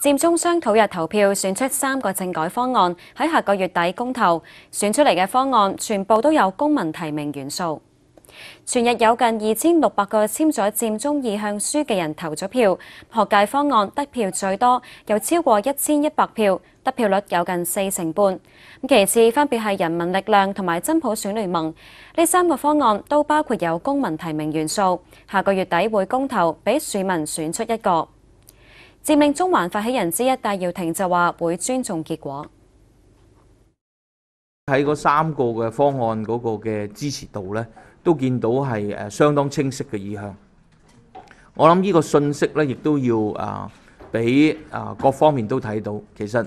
占中商讨日投票选出三个政改方案，喺下个月底公投。选出嚟嘅方案全部都有公民提名元素。全日有近二千六百个签咗占中意向书嘅人投咗票。破界方案得票最多，有超过一千一百票，得票率有近四成半。咁其次分别系人民力量同埋真普选联盟。呢三个方案都包括有公民提名元素，下个月底会公投俾市民选出一个。佔領中環發起人之一戴耀廷就話：會尊重結果。喺嗰三個嘅方案嗰個嘅支持度呢，都見到係誒相當清晰嘅意向。我諗呢個信息呢，亦都要啊，俾啊各方面都睇到。其實。